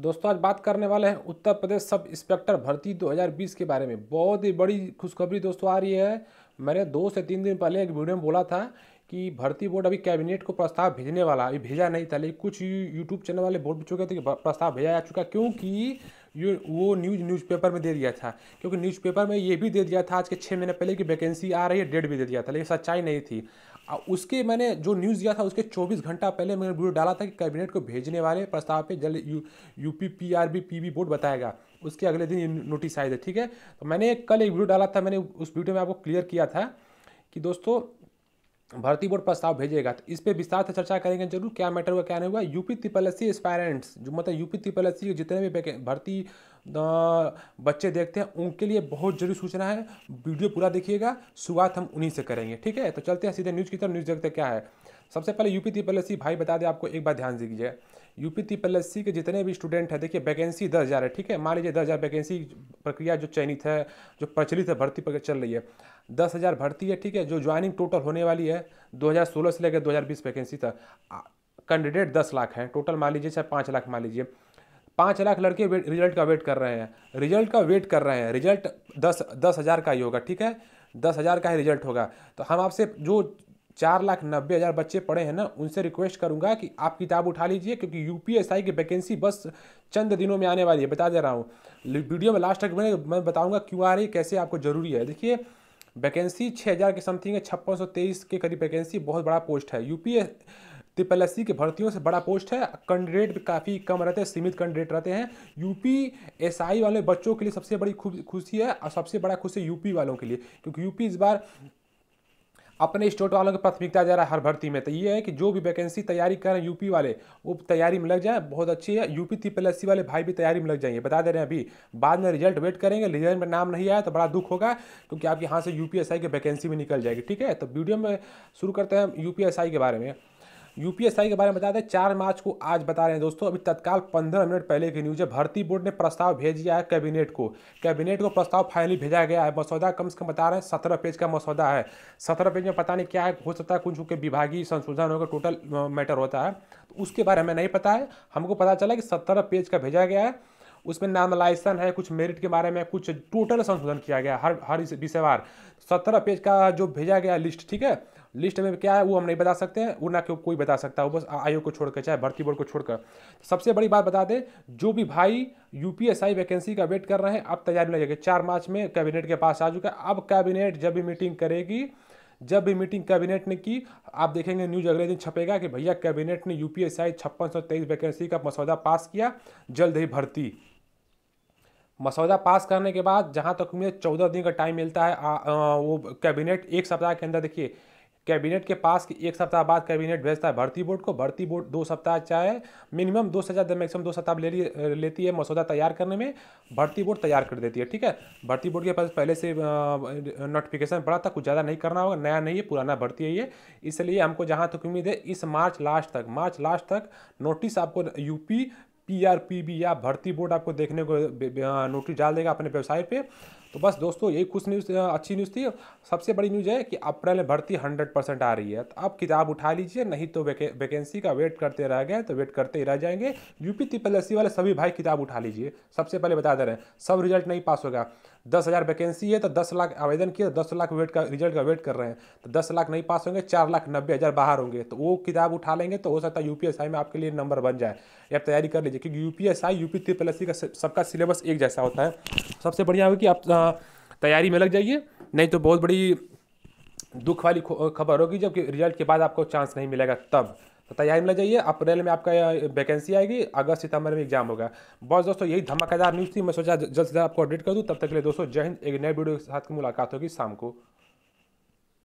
दोस्तों आज बात करने वाले हैं उत्तर प्रदेश सब इंस्पेक्टर भर्ती 2020 के बारे में बहुत ही बड़ी खुशखबरी दोस्तों आ रही है मैंने दो से तीन दिन पहले एक वीडियो में बोला था कि भर्ती बोर्ड अभी कैबिनेट को प्रस्ताव भेजने वाला अभी भेजा नहीं था लेकिन कुछ यूट्यूब चैनल वाले बोर्ड चुके थे कि प्रस्ताव भेजा जा चुका क्योंकि वो न्यूज न्यूज़पेपर में दे दिया था क्योंकि न्यूज़पेपर में ये भी दे दिया था आज के छः महीने पहले कि वैकेंसी आ रही है डेट भी दे दिया था लेकिन सच्चाई नहीं थी और उसके मैंने जो न्यूज़ दिया था उसके 24 घंटा पहले मैंने वीडियो डाला था कि कैबिनेट को भेजने वाले प्रस्ताव पे जल्द U U P P R B P B board बताएगा उसके अगले दिन नोटिस आए थे ठीक है तो मैंने कल एक वीडियो डाला था मैंने उस वीडियो में आपको क्लियर किया था कि दोस्तों भर्ती बोर्ड प्रस्ताव भेजेगा तो इस पर विस्तार से चर्चा करेंगे जरूर क्या मैटर हुआ क्या नहीं हुआ UP triple S C aspirants जो मतलब यूपी ट्रिपल एस सी जितने भी भर्ती बच्चे देखते हैं उनके लिए बहुत जरूरी सूचना है वीडियो पूरा देखिएगा शुरुआत हम उन्हीं से करेंगे ठीक है तो चलते हैं सीधे न्यूज़ की तरफ न्यूज़ देखते क्या है सबसे पहले यूपी त्रिपलसी भाई बता दें आपको एक बार ध्यान दीजिए यूपी टी के जितने भी स्टूडेंट हैं देखिए वैकेंसी दस हज़ार है ठीक है मान लीजिए दस हज़ार वैकेंसी प्रक्रिया जो चयनित है जो प्रचलित है भर्ती पर चल रही है दस हज़ार भर्ती है ठीक है जो ज्वाइनिंग टोटल होने वाली है 2016 से लेकर 2020 वैकेंसी तक कैंडिडेट दस लाख हैं टोटल मान लीजिए चाहे पाँच लाख मान लीजिए पाँच लाख लड़के रिजल्ट का वेट कर रहे हैं रिजल्ट का वेट कर रहे हैं रिजल्ट दस दस हज़ार का ही होगा ठीक है दस हज़ार का ही रिजल्ट होगा तो हम आपसे जो चार लाख नब्बे हज़ार बच्चे पढ़े हैं ना उनसे रिक्वेस्ट करूंगा कि आप किताब उठा लीजिए क्योंकि यू की वैकेंसी बस चंद दिनों में आने वाली है बता दे रहा हूँ वीडियो में लास्ट तक बने मैं बताऊँगा क्यों आ रही कैसे आपको ज़रूरी है देखिए वैकेंसी छः हज़ार के समथिंग है छप्पन के करीब वैकेंसी बहुत बड़ा पोस्ट है एस ट्रिपल एस की भर्तियों से बड़ा पोस्ट है कैंडिडेट भी काफ़ी कम रहते हैं सीमित कैंडिडेट रहते हैं यूपी एस वाले बच्चों के लिए सबसे बड़ी खुशी है और सबसे बड़ा खुशी यूपी वालों के लिए क्योंकि यूपी इस बार अपने स्टेट वालों को प्राथमिकता जा रहा है हर भर्ती में तो ये है कि जो भी वैकेंसी तैयारी कर रहे हैं यूपी वाले वो तैयारी में लग जाए बहुत अच्छी है यूपी ट्रिपल एस वाले भाई भी तैयारी में लग जाएंगे बता दे रहे हैं अभी बाद में रिजल्ट वेट करेंगे रिजल्ट में नाम नहीं आया तो बड़ा दुख होगा क्योंकि आपके यहाँ से यू की वैकेंसी भी निकल जाएगी ठीक है तो वीडियो में शुरू करते हैं यू के बारे में यूपीएसआई के बारे में बता दें चार मार्च को आज बता रहे हैं दोस्तों अभी तत्काल पंद्रह मिनट पहले की न्यूज है भर्ती बोर्ड ने प्रस्ताव भेज दिया है कैबिनेट को कैबिनेट को प्रस्ताव फाइनली भेजा गया है मसौदा कम से कम बता रहे हैं सत्रह पेज का मसौदा है सत्रह पेज में पता नहीं क्या है हो सकता है कुछ के विभागीय संशोधन होकर टोटल मैटर होता है तो उसके बारे में नहीं पता है हमको पता चला कि सत्रह पेज का भेजा गया है उसमें नॉर्मलाइजेशन है कुछ मेरिट के बारे में कुछ टोटल संशोधन किया गया हर हर विषयवार सत्रह पेज का जो भेजा गया लिस्ट ठीक है लिस्ट में क्या है वो हम नहीं बता सकते हैं वो ना क्यों कोई बता सकता है बस आयोग को छोड़कर चाहे भर्ती बोर्ड को छोड़कर सबसे बड़ी बात बता दें जो भी भाई यूपीएसआई वैकेंसी का वेट कर रहे हैं अब तैयारी जाएगी चार मार्च में कैबिनेट के पास आ चुका है अब कैबिनेट जब भी मीटिंग करेगी जब भी मीटिंग कैबिनेट ने की आप देखेंगे न्यूज अगले दिन छपेगा कि भैया कैबिनेट ने यूपीएसआई छप्पन सौ तेईस वैकेंसी का मसौदा पास किया जल्द ही भर्ती मसौदा पास करने के बाद जहाँ तक मुझे चौदह दिन का टाइम मिलता है आ, आ, वो कैबिनेट एक सप्ताह के अंदर देखिए कैबिनेट के पास के एक सप्ताह बाद कैबिनेट भेजता है भर्ती बोर्ड को भर्ती बोर्ड दो सप्ताह चाहे मिनिमम दो सप्ताह मैक्सिमम दो सप्ताह ले लेती है मसौदा तैयार करने में भर्ती बोर्ड तैयार कर देती है ठीक है भर्ती बोर्ड के पास पहले से नोटिफिकेशन पड़ा था कुछ ज़्यादा नहीं करना होगा नया नहीं है पुराना भर्ती है ये इसलिए हमको जहाँ तक उम्मीद है इस मार्च लास्ट तक मार्च लास्ट तक नोटिस आपको यूपी पीआरपीबी या भर्ती बोर्ड आपको देखने को हाँ, नोटिस डाल देगा अपने वेबसाइट पे तो बस दोस्तों यही खुश न्यूज़ अच्छी न्यूज़ थी सबसे बड़ी न्यूज़ है कि अप्रैल में भर्ती हंड्रेड परसेंट आ रही है तो आप किताब उठा लीजिए नहीं तो वेके, वैकेंसी का वेट करते रह गए तो वेट करते ही रह जाएंगे यूपी ट्रिपल वाले सभी भाई किताब उठा लीजिए सबसे पहले बता दे रहे हैं सब रिजल्ट नहीं पास होगा दस हज़ार वैकेंसी है तो दस लाख आवेदन किए तो दस लाख वेट का रिजल्ट का वेट कर रहे हैं तो दस लाख नहीं पास होंगे चार लाख नब्बे हज़ार बाहर होंगे तो वो किताब उठा लेंगे तो हो सकता है यूपीएसआई में आपके लिए नंबर बन जाए या तैयारी कर लीजिए क्योंकि यूपीएसआई यूपी थ्री प्लस का सबका सिलेबस एक जैसा होता है सबसे बढ़िया होगी कि आप तैयारी में लग जाइए नहीं तो बहुत बड़ी दुख वाली खबर होगी जबकि रिजल्ट के बाद आपको चांस नहीं मिलेगा तब तो तैयारी में जाइए अप्रैल में आपका वैकेंसी आएगी अगस्त सितंबर में एग्जाम होगा बस दोस्तों यही धमाकेदार न्यूज़ थी मैं सोचा जल्द से जल्द आपको अपडेट कर दूँ तब तक के लिए दोस्तों जय हिंद एक नए वीडियो के साथ मुलाकात होगी शाम को